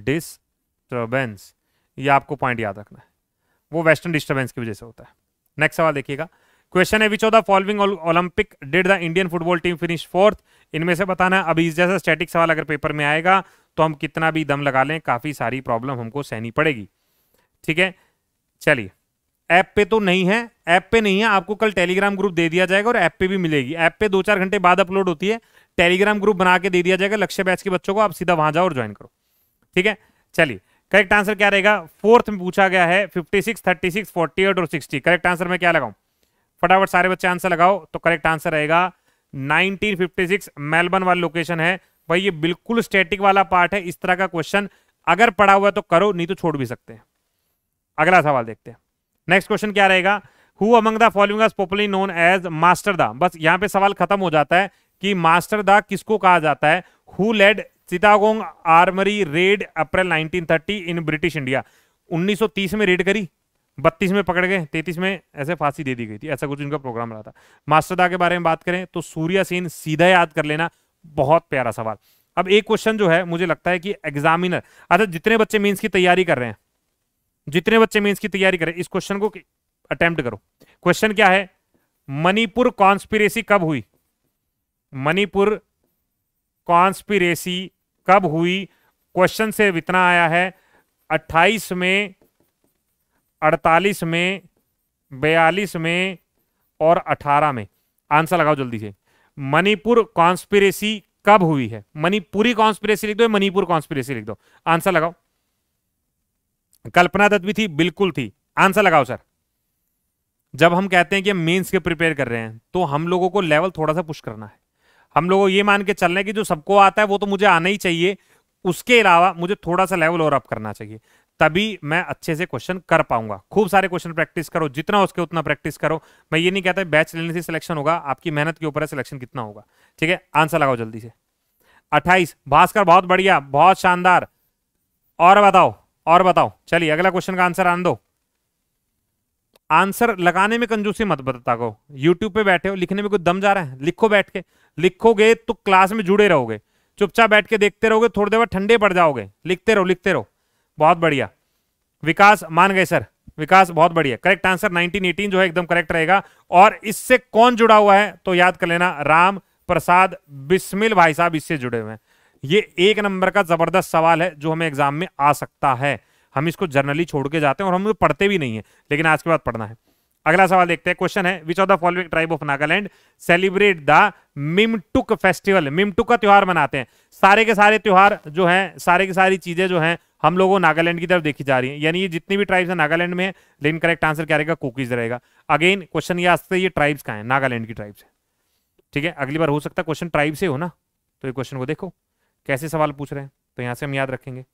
डिस्टर्बेंस ये आपको पॉइंट याद रखना है वो वेस्टर्न डिस्टर्बेंस की वजह से होता है नेक्स्ट सवाल देखिएगा क्वेश्चन है which of the following Olympic did the Indian football team finish fourth इनमें से बताना है अभी इस जैसा स्टैटिक सवाल अगर पेपर में आएगा तो हम कितना भी दम लगा लें काफ़ी सारी प्रॉब्लम हमको सहनी पड़ेगी ठीक है चलिए ऐप पे तो नहीं है ऐप पे नहीं है आपको कल टेलीग्राम ग्रुप दे दिया जाएगा और ऐप पे भी मिलेगी ऐप पे दो चार घंटे बाद अपलोड होती है टेलीग्राम ग्रुप बना के दे दिया जाएगा लक्ष्य बैच के बच्चों को आप सीधा वहां जाओ और ज्वाइन करो ठीक है चलिए करेक्ट आंसर क्या रहेगा फोर्थ में पूछा गया है fifty six thirty six forty eight और सिक्सटी करेक्ट आंसर में क्या लगाऊं फटाफट सारे बच्चे आंसर लगाओ तो करेक्ट आंसर रहेगा नाइनटीन फिफ्टी सिक्स मेलबर्न वाला लोकेशन है भाई ये बिल्कुल स्टैटिक वाला पार्ट है इस तरह का क्वेश्चन अगर पढ़ा हुआ तो करो नहीं तो छोड़ भी सकते हैं अगला सवाल देखते हैं नेक्स्ट क्वेश्चन क्या रहेगा who among the following popularly known as master Da बस यहाँ पे सवाल खत्म हो जाता है कि मास्टर द किसको कहा जाता है who led Chittagong armoury raid April 1930 in British India 1930 में रेड करी 32 में पकड़ गए 33 में ऐसे फांसी दे दी गई थी ऐसा कुछ इनका प्रोग्राम रहा था मास्टर दा के बारे में बात करें तो सूर्य सेन सीधा याद कर लेना बहुत प्यारा सवाल अब एक क्वेश्चन जो है मुझे लगता है कि एग्जामिनर अच्छा जितने बच्चे मीन्स की तैयारी कर रहे हैं जितने बच्चे मेंस की तैयारी करें इस क्वेश्चन को अटेम्प्ट करो क्वेश्चन क्या है मणिपुर कॉन्स्पिरेसी कब हुई मणिपुर कॉन्स्पिरेसी कब हुई क्वेश्चन से इतना आया है 28 में 48 में 42 में और 18 में आंसर लगाओ जल्दी से मणिपुर कॉन्स्पिरेसी कब हुई है मणिपुरी कॉन्स्पिरेसी लिख दो मणिपुर कॉन्स्पिरेसी लिख दो आंसर लगाओ कल्पना दत्त भी थी बिल्कुल थी आंसर लगाओ सर जब हम कहते हैं कि हम मेन्स के प्रिपेयर कर रहे हैं तो हम लोगों को लेवल थोड़ा सा पुश करना है हम लोगों ये मान के चलना है कि जो सबको आता है वो तो मुझे आना ही चाहिए उसके अलावा मुझे थोड़ा सा लेवल और अप करना चाहिए तभी मैं अच्छे से क्वेश्चन कर पाऊंगा खूब सारे क्वेश्चन प्रैक्टिस करो जितना उसके उतना प्रैक्टिस करो मैं ये नहीं कहता बैच लेने से सिलेक्शन होगा आपकी मेहनत के ऊपर है सिलेक्शन कितना होगा ठीक है आंसर लगाओ जल्दी से अट्ठाईस भास्कर बहुत बढ़िया बहुत शानदार और बताओ और बताओ चलिए अगला क्वेश्चन का आंसर आन दो आंसर लगाने में कंजूसी मत बता को यूट्यूब पे बैठे हो लिखने में कुछ दम जा रहा है लिखो बैठ के लिखोगे तो क्लास में जुड़े रहोगे चुपचाप बैठ के देखते रहोगे थोड़ी देर बाद ठंडे पड़ जाओगे लिखते रहो लिखते रहो बहुत बढ़िया विकास मान गए सर विकास बहुत बढ़िया करेक्ट आंसर 1918 जो है एकदम करेक्ट रहेगा और इससे कौन जुड़ा हुआ है तो याद कर लेना राम प्रसाद बिस्मिल भाई साहब इससे जुड़े हुए हैं ये एक नंबर का जबरदस्त सवाल है जो हमें एग्जाम में आ सकता है हम इसको जर्नली छोड़ के जाते हैं और हम तो पढ़ते भी नहीं है लेकिन आज के बाद पढ़ना है अगला सवाल देखते हैं क्वेश्चन है which of the following tribe of Nagaland celebrate the Mimtuk festival Mimtuk का त्यौहार मनाते हैं सारे के सारे त्यौहार जो हैं सारे की सारी चीजें जो हैं हम लोगों नागालैंड की तरफ देखी जा रही है यानी ये जितनी भी ट्राइब्स है नागालैंड में है लेकिन करेक्ट आंसर क्या रहेगा कुकीज रहेगा अगेन क्वेश्चन ये आज ये ट्राइब्स का है नागालैंड की ट्राइब्स है ठीक है अगली बार हो सकता है क्वेश्चन ट्राइब से हो ना तो ये क्वेश्चन को देखो कैसे सवाल पूछ रहे हैं तो यहां से हम याद रखेंगे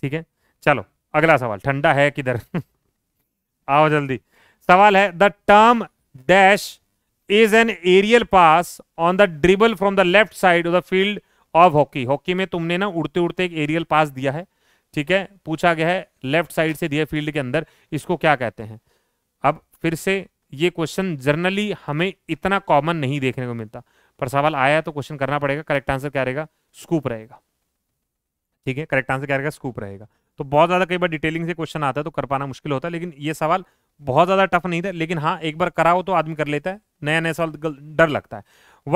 ठीक है चलो अगला सवाल ठंडा है किधर *laughs* आओ जल्दी सवाल है the term dash is an aerial pass on the dribble from the left side of the field of hockey hockey में तुमने ना उड़ते उड़ते एक एरियल पास दिया है ठीक है पूछा गया है लेफ्ट साइड से दिया फील्ड के अंदर इसको क्या कहते हैं अब फिर से ये क्वेश्चन जर्नली हमें इतना कॉमन नहीं देखने को मिलता पर सवाल आया तो क्वेश्चन करना पड़ेगा करेक्ट आंसर क्या रहेगा स्कूप रहेगा ठीक है करेक्ट आंसर क्या रहेगा स्कूप रहेगा तो बहुत ज़्यादा कई बार डिटेलिंग से क्वेश्चन आता है तो कर पाना मुश्किल होता है लेकिन ये सवाल बहुत ज़्यादा टफ नहीं था लेकिन हाँ एक बार कराओ तो आदमी कर लेता है नया नया सवाल डर लगता है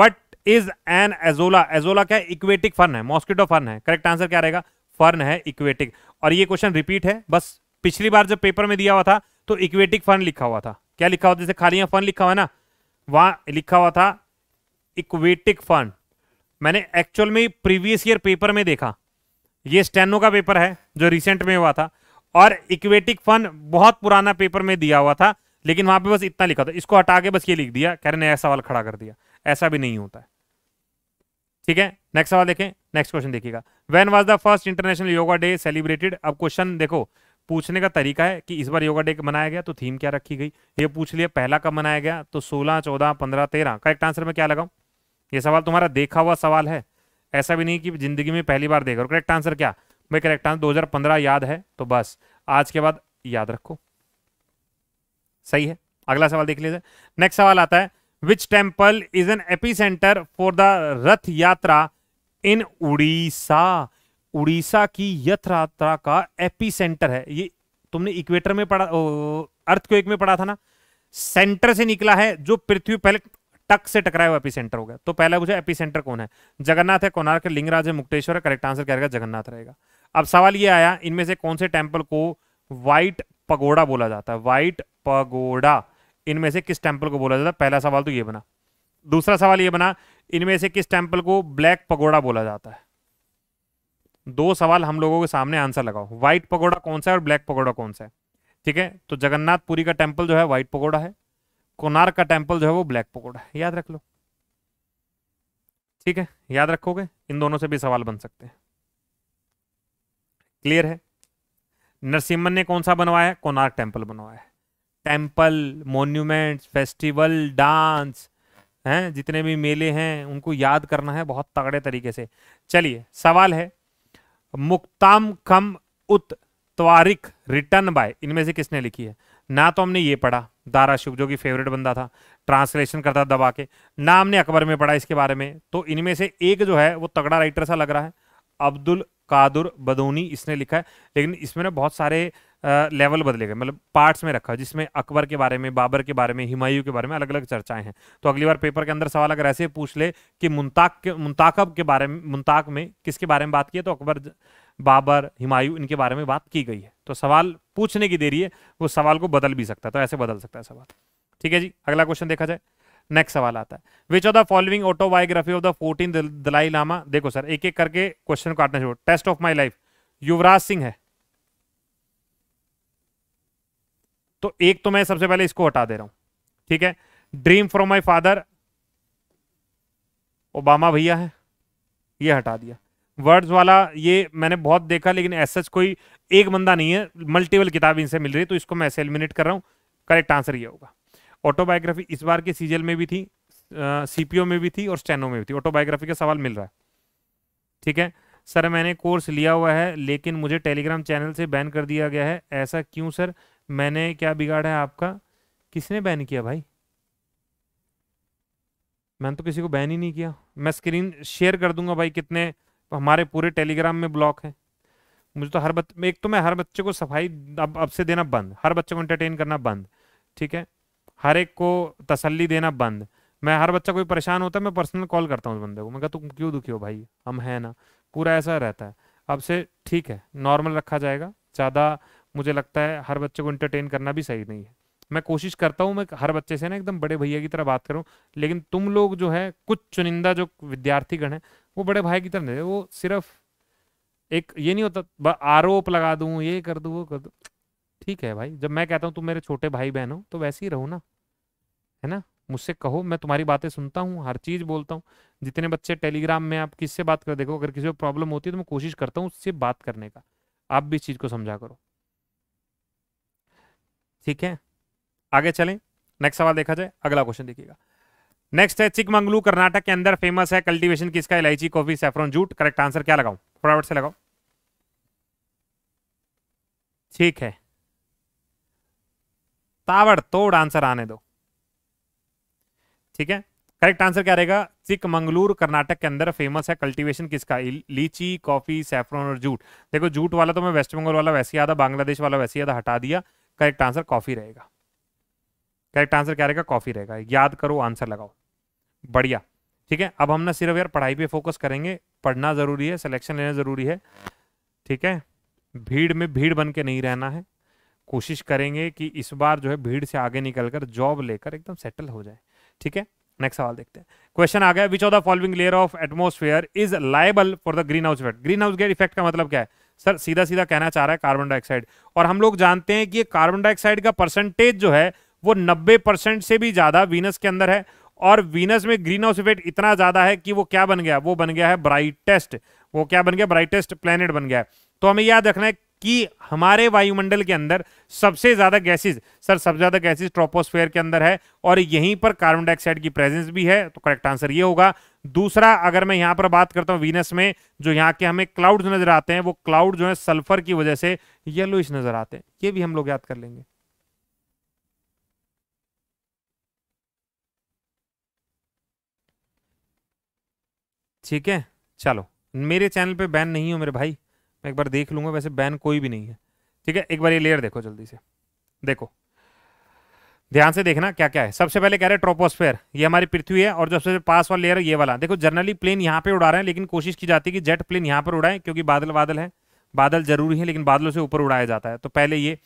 what is an azolla azolla क्या इक्वेटिक फर्न है मॉस्किटो फर्न है करेक्ट आंसर क्या रहेगा फर्न है इक्वेटिक और ये क्वेश्चन रिपीट है बस पिछली बार जब पेपर में दिया हुआ था तो इक्वेटिक फर्न लिखा हुआ था क्या लिखा हुआ था जैसे खाली यहाँ फर्न लिखा हुआ है ना वहां लिखा हुआ था इक्वेटिक फंड मैंने एक्चुअल में प्रीवियस ईयर पेपर में देखा ये स्टेनो का पेपर है जो रिसेंट में हुआ था और इक्वेटिक फंड बहुत पुराना पेपर में दिया हुआ था लेकिन वहां पे बस इतना लिखा था इसको हटा के बस ये लिख दिया कह रहे नया सवाल खड़ा कर दिया ऐसा भी नहीं होता है ठीक है नेक्स्ट सवाल देखें नेक्स्ट क्वेश्चन देखिएगा when was the first international yoga day celebrated अब क्वेश्चन देखो पूछने का तरीका है कि इस बार योगा डे मनाया गया तो थीम क्या रखी गई ये पूछ लिया पहला कब मनाया गया तो सोलह चौदह पंद्रह तेरह करेक्ट आंसर में क्या लगाऊ ये सवाल तुम्हारा देखा हुआ सवाल है ऐसा भी नहीं कि जिंदगी में पहली बार देखा और करेक्ट आंसर क्या भाई करेक्ट आंसर दो याद है तो बस आज के बाद याद रखो सही है अगला सवाल देख लीजिए नेक्स्ट सवाल आता है which temple is an epicentre for the Rath Yatra इन उड़ीसा उड़ीसा की यथ यात्रा का एपी सेंटर है ये तुमने इक्वेटर में पढ़ा अर्थ को एक में पढ़ा था ना सेंटर से निकला है जो पृथ्वी पहले टक से टकराया हुआ एपिसेंटर होगा तो पहला पूछा एपिसेंटर कौन है जगन्नाथ है कोनार्क लिंगराज है मुक्तेश्वर है करेक्ट आंसर क्या रहेगा जगन्नाथ रहेगा अब सवाल ये आया इनमें से कौन से टेम्पल को व्हाइट पगोड़ा बोला जाता है व्हाइट पगोड़ा इनमें से किस टेम्पल को बोला जाता है पहला सवाल तो ये बना दूसरा सवाल ये बना इनमें से किस टेम्पल को ब्लैक पगोड़ा बोला जाता है दो सवाल हम लोगों के सामने आंसर लगाओ व्हाइट पगोड़ा कौन सा है और ब्लैक पगोड़ा कौन सा है ठीक है तो जगन्नाथ पुरी का टेम्पल जो है व्हाइट पगोड़ा है कोनार का टेम्पल जो है वो ब्लैक पकोड़ा है याद रख लो ठीक है याद रखोगे इन दोनों से भी सवाल बन सकते हैं क्लियर है नरसिम्हन ने कौन सा बनवाया कोनार टेम्पल बनवाया है टेम्पल मोन्यूमेंट फेस्टिवल डांस हैं जितने भी मेले हैं उनको याद करना है बहुत तगड़े तरीके से चलिए सवाल है मुक्ताम कम उत त्वारिक रिटर्न बाय इनमें से किसने लिखी है ना तो हमने ये पढ़ा दारा शिव जो कि फेवरेट बंदा था ट्रांसलेशन करता दबा के ना हमने अकबर में पढ़ा इसके बारे में तो इनमें से एक जो है वो तगड़ा राइटर सा लग रहा है अब्दुल कादुर बदोनी इसने लिखा है लेकिन इसमें ना बहुत सारे लेवल बदले गए मतलब पार्ट्स में रखा जिसमें अकबर के बारे में बाबर के बारे में हिमायू के बारे में अलग अलग चर्चाएं हैं तो अगली बार पेपर के अंदर सवाल अगर ऐसे पूछ ले कि मुंताक के मुंताकब के बारे में मुंताक में किसके बारे में बात की तो अकबर बाबर हिमायू इनके बारे में बात की गई है तो सवाल पूछने की देरी है वो सवाल को बदल भी सकता है तो ऐसे बदल सकता है सवाल ठीक है जी अगला क्वेश्चन देखा जाए नेक्स्ट सवाल आता है which of the following autobiography of the fourteen Dalai Lama देखो सर एक एक करके क्वेश्चन काटना छोड़ो test of my life Yuvraj Singh है तो एक तो मैं सबसे पहले इसको हटा दे रहा हूं ठीक है dream from my father Obama भैया है ये हटा दिया वर्ड्स वाला ये मैंने बहुत देखा लेकिन ऐसा कोई एक बंदा नहीं है मल्टीपल किताब इनसे मिल रही है तो इसको मैं ऐसे एलिमिनेट कर रहा हूँ करेक्ट आंसर ये होगा ऑटोबायोग्राफी इस बार के सीजल में भी थी सीपीओ में भी थी और स्टेनो में भी थी ऑटोबायोग्राफी का सवाल मिल रहा है ठीक है सर मैंने कोर्स लिया हुआ है लेकिन मुझे टेलीग्राम चैनल से बैन कर दिया गया है ऐसा क्यों सर मैंने क्या बिगाड़ है आपका किसने बैन किया भाई मैंने तो किसी को बैन ही नहीं किया मैं स्क्रीन शेयर कर दूंगा भाई कितने तो हमारे पूरे टेलीग्राम में ब्लॉक है मुझे तो हर बच्चे एक तो मैं हर बच्चे को सफाई अब अब से देना बंद हर बच्चे को एंटरटेन करना बंद ठीक है हर एक को तसल्ली देना बंद मैं हर बच्चा कोई परेशान होता है मैं पर्सनल कॉल करता हूँ उस बंदे को मैं कहता तुम क्यों दुखी हो भाई हम हैं ना पूरा ऐसा रहता है अब से ठीक है नॉर्मल रखा जाएगा ज़्यादा मुझे लगता है हर बच्चे को इंटरटेन करना भी सही नहीं है मैं कोशिश करता हूँ मैं हर बच्चे से ना एकदम बड़े भैया की तरह बात करूँ लेकिन तुम लोग जो है कुछ चुनिंदा जो विद्यार्थीगण हैं है वो बड़े भाई की तरह नहीं वो सिर्फ एक ये नहीं होता आरोप लगा दू ये कर दू वो कर दू ठीक है भाई जब मैं कहता हूँ तुम मेरे छोटे भाई बहन हो तो वैसे ही रहो ना है ना मुझसे कहो मैं तुम्हारी बातें सुनता हूँ हर चीज़ बोलता हूँ जितने बच्चे टेलीग्राम में आप किससे बात कर देखो अगर किसी को प्रॉब्लम होती है तो मैं कोशिश करता हूँ उससे बात करने का आप भी इस चीज़ को समझा करो ठीक है आगे चलें नेक्स्ट सवाल देखा जाए अगला क्वेश्चन देखिएगा नेक्स्ट है चिकमंगलू कर्नाटक के अंदर फेमस है कल्टीवेशन किसका इलायची coffee saffron jute correct answer क्या लगाऊ फटाफट से लगाओ ठीक है तावड़ तोड़ आंसर आने दो ठीक है करेक्ट आंसर क्या रहेगा चिकमंगलूर कर्नाटक के अंदर फेमस है कल्टीवेशन किसका लीची कॉफी सेफ्रॉन और जूट देखो जूट वाला तो मैं वेस्ट बंगाल वाला वैसे आधा बांग्लादेश वाला वैसे आधा हटा दिया करेक्ट आंसर कॉफी रहेगा करेक्ट आंसर क्या रहेगा कॉफी रहेगा याद करो आंसर लगाओ बढ़िया ठीक है अब हम ना सिर्फ यार पढ़ाई पे फोकस करेंगे पढ़ना ज़रूरी है सिलेक्शन लेना ज़रूरी है ठीक है भीड़ में भीड़ बन के नहीं रहना है कोशिश करेंगे कि इस बार जो है भीड़ से आगे निकलकर जॉब लेकर एकदम सेटल हो जाए ठीक है नेक्स्ट सवाल देखते हैं क्वेश्चन आ गया which of the following layer of atmosphere is liable for the greenhouse effect greenhouse effect का मतलब क्या है सर सीधा सीधा कहना चाह रहा है कार्बन डाइऑक्साइड और हम लोग जानते हैं कि कार्बन डाइऑक्साइड का परसेंटेज जो है वो 90 परसेंट से भी ज्यादा वीनस के अंदर है और वीनस में ग्रीन हाउस इफेक्ट इतना ज्यादा है कि वो क्या बन गया वो बन गया है ब्राइटेस्ट वो क्या बन गया ब्राइटेस्ट प्लेनेट बन गया तो हमें याद रखना है कि हमारे वायुमंडल के अंदर सबसे ज्यादा गैसेस सर सबसे ज्यादा गैसेस ट्रोपोस्फेयर के अंदर है और यहीं पर कार्बन डाइऑक्साइड की प्रेजेंस भी है तो करेक्ट आंसर ये होगा दूसरा अगर मैं यहां पर बात करता हूं वीनस में जो यहाँ के हमें क्लाउड्स नजर आते हैं वो क्लाउड जो है सल्फर की वजह से येलोइश नजर आते हैं ये भी हम लोग याद कर लेंगे ठीक है चलो मेरे चैनल पे बैन नहीं हो मेरे भाई मैं एक बार देख लूंगा वैसे बैन कोई भी नहीं है ठीक है एक बार ये लेयर देखो जल्दी से देखो ध्यान से देखना क्या क्या है सबसे पहले कह रहे हैं ट्रोपोस्फेयर ये हमारी पृथ्वी है और जो सबसे पास वाला लेयर है ये वाला देखो जनरली प्लेन यहाँ पे उड़ा रहे हैं लेकिन कोशिश की जाती है कि जेट प्लेन यहाँ पर उड़ाएं क्योंकि बादल बादल है बादल जरूरी है लेकिन बादलों से ऊपर उड़ाया जाता है तो पहले ये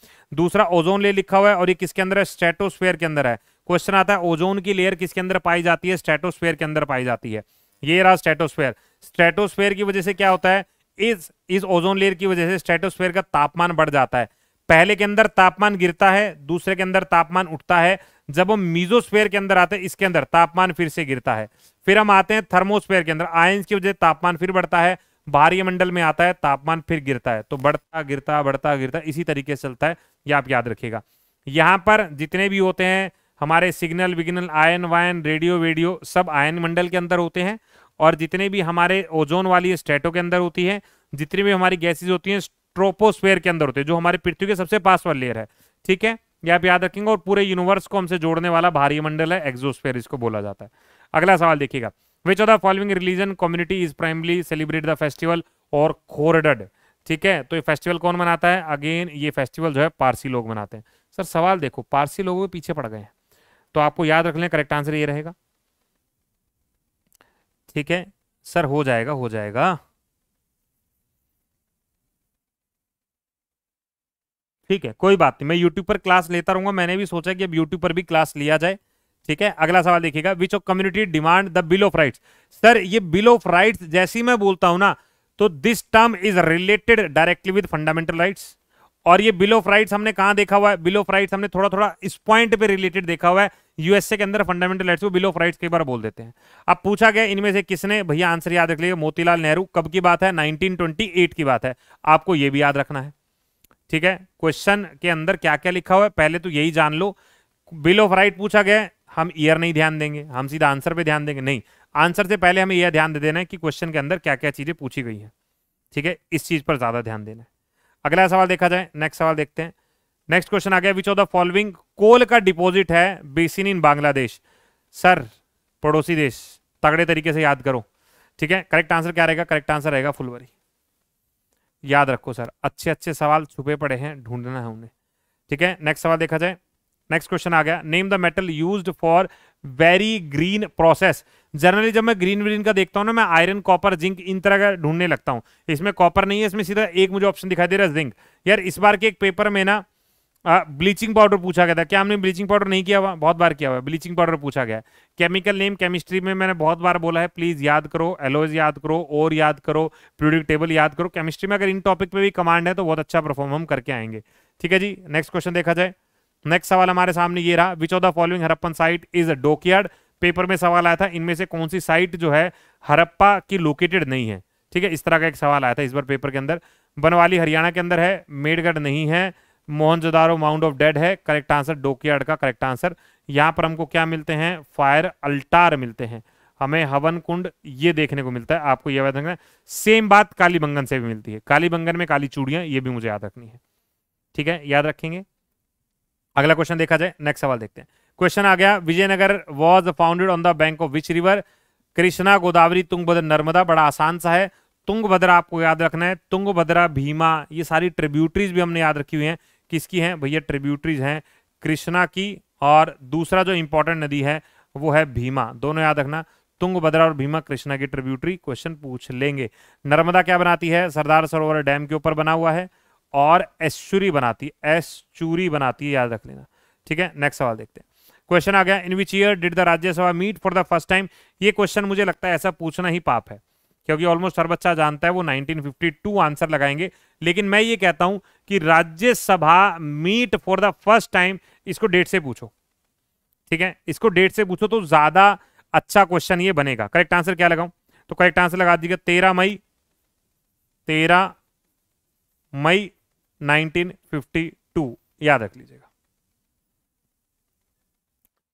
दूसरा ओजोन ले लिखा हुआ है और ये किसके अंदर है स्टेटोस्फेयर के अंदर है क्वेश्चन आता है ओजोन की लेयर किसके अंदर पाई जाती है स्टेटोस्फेयर के अंदर पाई जाती है ये रहा स्ट्रेटोस्फेयर स्ट्रेटोस्फेयर की वजह से क्या होता है इस इस ओजोन लेयर की वजह से स्ट्रेटोस्फेयर का तापमान बढ़ जाता है पहले के अंदर तापमान गिरता है दूसरे के अंदर तापमान उठता है जब हम मीजोस्फेयर के अंदर आते हैं इसके अंदर तापमान फिर से गिरता है फिर हम आते हैं थर्मोस्फेयर के अंदर आयंस की वजह से तापमान फिर बढ़ता है भारी मंडल में आता है तापमान फिर गिरता है तो बढ़ता गिरता बढ़ता गिरता इसी तरीके से चलता है ये आप याद रखिएगा यहां पर जितने भी होते हैं हमारे सिग्नल विग्नल आयन वायन रेडियो वेडियो सब आयन मंडल के अंदर होते हैं और जितने भी हमारे ओजोन वाली स्टेटो के अंदर होती है जितनी भी हमारी गैसेज होती हैं ट्रोपोस्फेयर के अंदर होते हैं जो हमारे पृथ्वी के सबसे पास वाले लेयर है ठीक है ये आप याद रखेंगे और पूरे यूनिवर्स को हमसे जोड़ने वाला भारी मंडल है एक्जोस्फेयर इसको बोला जाता है अगला सवाल देखिएगा which of the following religion community is primarily celebrate the festival और खोरडड ठीक है तो ये फेस्टिवल कौन मनाता है अगेन ये फेस्टिवल जो है पारसी लोग मनाते हैं सर सवाल देखो पारसी लोगों के पीछे पड़ गए हैं तो आपको याद रख लें करेक्ट आंसर ये रहेगा ठीक है सर हो जाएगा हो जाएगा ठीक है कोई बात नहीं मैं यूट्यूब पर क्लास लेता रहूंगा मैंने भी सोचा कि अब यूट्यूब पर भी क्लास लिया जाए ठीक है अगला सवाल देखिएगा which of community demand the bill of rights sir ये बिल ऑफ राइट्स जैसी मैं बोलता हूं ना तो this term is related directly with fundamental rights और ये बिल ऑफ राइट हमने कहा देखा हुआ है बिल ऑफ राइट हमने थोड़ा थोड़ा इस पॉइंट पे रिलेटेड देखा हुआ है यूएसए के अंदर फंडामेंटल राइट्स को बिल ऑफ राइट्स कई बार बोल देते हैं अब पूछा गया इनमें से किसने भैया आंसर याद रख लिया मोतीलाल नेहरू कब की बात है 1928 की बात है आपको यह भी याद रखना है ठीक है क्वेश्चन के अंदर क्या क्या लिखा हुआ है पहले तो यही जान लो बिल ऑफ राइट पूछा गया हम ईयर नहीं ध्यान देंगे हम सीधा आंसर पे ध्यान देंगे नहीं आंसर से पहले हमें यह ध्यान दे देना है कि क्वेश्चन के अंदर क्या क्या चीजें पूछी गई हैं ठीक है इस चीज पर ज्यादा ध्यान देना है अगला सवाल देखा जाए नेक्स्ट सवाल देखते हैं नेक्स्ट क्वेश्चन आ गया which of the following coal का डिपॉजिट है बेसिन इन बांग्लादेश सर पड़ोसी देश तगड़े तरीके से याद करो ठीक है करेक्ट आंसर क्या रहेगा करेक्ट आंसर रहेगा फुलवरी याद रखो सर अच्छे अच्छे सवाल छुपे पड़े हैं ढूंढना है उन्हें ठीक है नेक्स्ट सवाल देखा जाए नेक्स्ट क्वेश्चन आ गया name the metal use for very green process generally जब मैं ग्रीन व्रीन का देखता हूं ना मैं आयरन कॉपर जिंक इन तरह का ढूंढने लगता हूं इसमें कॉपर नहीं है इसमें सीधा एक मुझे ऑप्शन दिखाई दे रहा है जिंक यार इस बार के एक पेपर में ना ब्लीचिंग पाउडर पूछा गया था क्या हमने ब्लीचिंग पाउडर नहीं किया हुआ बहुत बार किया हुआ है ब्लीचिंग पाउडर पूछा गया केमिकल नेम केमिस्ट्री में मैंने बहुत बार बोला है प्लीज याद करो एलोज याद करो और याद करो प्रोडिक्टेबल टेबल याद करो केमिस्ट्री में अगर इन टॉपिक पे भी कमांड है तो बहुत अच्छा परफॉर्म हम करके आएंगे ठीक है जी नेक्स्ट क्वेश्चन देखा जाए नेक्स्ट सवाल हमारे सामने ये रहा which of the following Harappan site is dockyard paper में सवाल आया था इनमें से कौन सी साइट जो है हरप्पा की लोकेटेड नहीं है ठीक है इस तरह का एक सवाल आया था इस बार पेपर के अंदर बनवाली हरियाणा के अंदर है मेडगढ़ नहीं है मोहनजोदारो माउंट ऑफ डेड है करेक्ट आंसर डोकियाड का करेक्ट आंसर यहाँ पर हमको क्या मिलते हैं फायर अल्टार मिलते हैं हमें हवन कुंड ये देखने को मिलता है आपको यह याद रखना सेम बात कालीबंगन से भी मिलती है कालीबंगन में काली चूड़ियां ये भी मुझे याद रखनी है ठीक है याद रखेंगे अगला क्वेश्चन देखा जाए नेक्स्ट सवाल देखते हैं क्वेश्चन आ गया Vijayanagar was founded on the bank of which river Krishna Godavari Tungabhadra Narmada बड़ा आसान सा है तुंगभद्रा आपको याद रखना है तुंगभद्रा भीमा ये सारी ट्रिब्यूटरीज भी हमने याद रखी हुई हैं किसकी हैं भैया ट्रिब्यूटरीज हैं कृष्णा की और दूसरा जो इंपॉर्टेंट नदी है वो है भीमा दोनों याद रखना तुंगभद्रा और भीमा कृष्णा की ट्रिब्यूटरी क्वेश्चन पूछ लेंगे नर्मदा क्या बनाती है सरदार सरोवर डैम के ऊपर बना हुआ है और एश्चुरी बनाती है एश्चुरी बनाती है याद रख लेना ठीक है नेक्स्ट सवाल देखते हैं क्वेश्चन आ गया in which year did the Rajya Sabha meet for the first time ये क्वेश्चन मुझे लगता है ऐसा पूछना ही पाप है क्योंकि ऑलमोस्ट हर बच्चा जानता है वो 1952 आंसर लगाएंगे लेकिन मैं ये कहता हूं कि Rajya Sabha meet for the first time इसको डेट से पूछो ठीक है इसको डेट से पूछो तो ज्यादा अच्छा क्वेश्चन ये बनेगा करेक्ट आंसर क्या लगाऊं तो करेक्ट आंसर लगा दीजिएगा तेरह मई तेरह मई 1952 याद रख लीजिएगा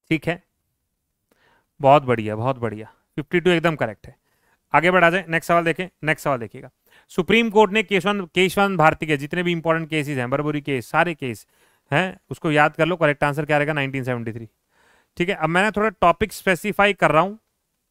ठीक है बहुत बढ़िया बहुत बढ़िया 52 एकदम करेक्ट है आगे बढ़ा जाए नेक्स्ट सवाल देखें नेक्स्ट सवाल देखिएगा सुप्रीम कोर्ट ने केशवान केशवान भारती के जितने भी इंपॉर्टेंट केसेस हैं बरबरी केस सारे केस हैं उसको याद कर लो करेक्ट आंसर क्या रहेगा 1973 ठीक है अब मैंने थोड़ा टॉपिक स्पेसिफाई कर रहा हूं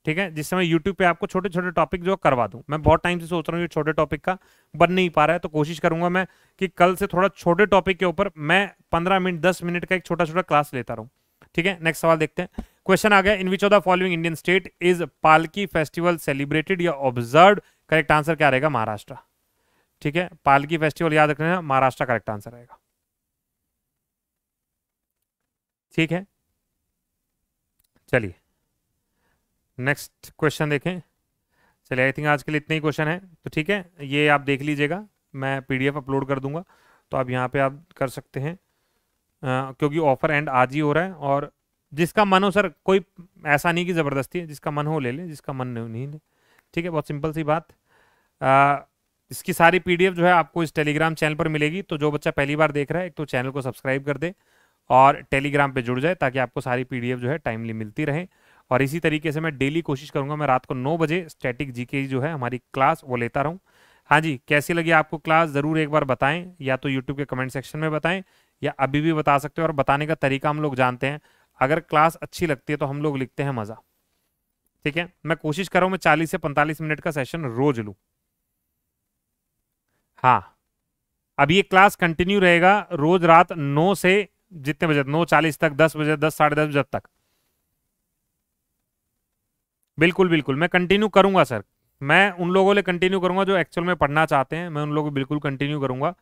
ठीक है जिस समय यूट्यूब पे आपको छोटे छोटे टॉपिक जो करवा दूं मैं बहुत टाइम से सोच रहा हूँ ये छोटे टॉपिक का बन नहीं पा रहा है तो कोशिश करूंगा मैं कि कल से थोड़ा छोटे टॉपिक के ऊपर मैं पंद्रह मिनट दस मिनट का एक छोटा छोटा क्लास लेता रहूँ ठीक है नेक्स्ट सवाल देखते हैं क्वेश्चन आ गया in which of the following Indian state is Palki festival celebrated या ऑब्जर्व करेक्ट आंसर क्या रहेगा महाराष्ट्र ठीक है पालकी फेस्टिवल याद रखना महाराष्ट्र करेक्ट आंसर रहेगा ठीक है चलिए नेक्स्ट क्वेश्चन देखें चलिए आई थिंक आज के लिए इतने ही क्वेश्चन हैं तो ठीक है ये आप देख लीजिएगा मैं पीडीएफ अपलोड कर दूंगा तो आप यहाँ पे आप कर सकते हैं आ, क्योंकि ऑफर एंड आज ही हो रहा है और जिसका मन हो सर कोई ऐसा नहीं कि ज़बरदस्ती है जिसका मन हो ले ले जिसका मन नहीं नहीं ले ठीक है बहुत सिंपल सी बात आ, इसकी सारी पीडीएफ जो है आपको इस टेलीग्राम चैनल पर मिलेगी तो जो बच्चा पहली बार देख रहा है एक तो चैनल को सब्सक्राइब कर दे और टेलीग्राम पे जुड़ जाए ताकि आपको सारी पी जो है टाइमली मिलती रहे और इसी तरीके से मैं डेली कोशिश करूंगा मैं रात को नौ बजे स्टैटिक जीके जो है हमारी क्लास वो लेता रहूँ हाँ जी कैसी लगी आपको क्लास ज़रूर एक बार बताएं या तो यूट्यूब के कमेंट सेक्शन में बताएं या अभी भी बता सकते हो और बताने का तरीका हम लोग जानते हैं अगर क्लास अच्छी लगती है तो हम लोग लिखते हैं मज़ा ठीक है मैं कोशिश कर रहा हूँ मैं चालीस से पैंतालीस मिनट का सेशन रोज लू हाँ अब ये क्लास कंटिन्यू रहेगा रोज रात नौ से जितने बजे नौ चालीस तक दस बजे दस साढ़े दस बजे तक बिल्कुल बिल्कुल मैं कंटिन्यू करूंगा सर मैं उन लोगों लिए कंटिन्यू करूंगा जो एक्चुअल में पढ़ना चाहते हैं मैं उन लोगों को बिल्कुल कंटिन्यू करूंगा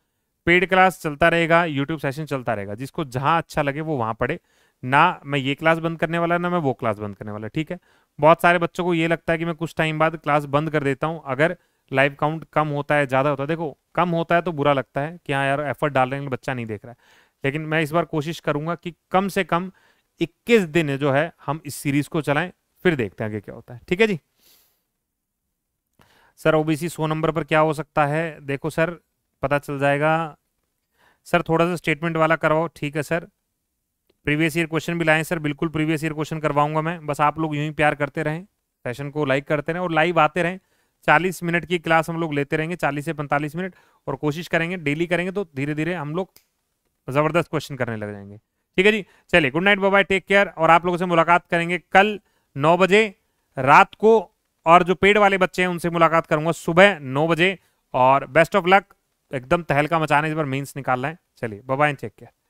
पेड क्लास चलता रहेगा यूट्यूब सेशन चलता रहेगा जिसको जहाँ अच्छा लगे वो वहाँ पढ़े ना मैं ये क्लास बंद करने वाला ना मैं वो क्लास बंद करने वाला ठीक है बहुत सारे बच्चों को ये लगता है कि मैं कुछ टाइम बाद क्लास बंद कर देता हूँ अगर लाइव काउंट कम होता है ज़्यादा होता है देखो कम होता है तो बुरा लगता है कि हाँ यार एफर्ट डाल रहे हैं बच्चा नहीं देख रहा है लेकिन मैं इस बार कोशिश करूंगा कि कम से कम 21 दिन जो है हम इस सीरीज़ को चलाएं फिर देखते हैं आगे क्या होता है ठीक है जी सर ओबीसी सो नंबर पर क्या हो सकता है देखो सर पता चल जाएगा सर थोड़ा सा स्टेटमेंट वाला करवाओ ठीक है सर प्रीवियस ईयर क्वेश्चन भी लाएं सर बिल्कुल प्रीवियस ईयर क्वेश्चन करवाऊंगा मैं बस आप लोग यूं ही प्यार करते रहें सेशन को लाइक करते रहें और लाइव आते रहें चालीस मिनट की क्लास हम लोग लेते रहेंगे चालीस से पैंतालीस मिनट और कोशिश करेंगे डेली करेंगे तो धीरे धीरे हम लोग ज़बरदस्त क्वेश्चन करने लग जाएंगे ठीक है जी चलिए good night bye take care और आप लोगों से मुलाकात करेंगे कल नौ बजे रात को और जो पेड़ वाले बच्चे हैं उनसे मुलाकात करूंगा सुबह नौ बजे और बेस्ट ऑफ लक एकदम तहलका मचाने इस बार मीन्स निकालना है चलिए बाय टेक केयर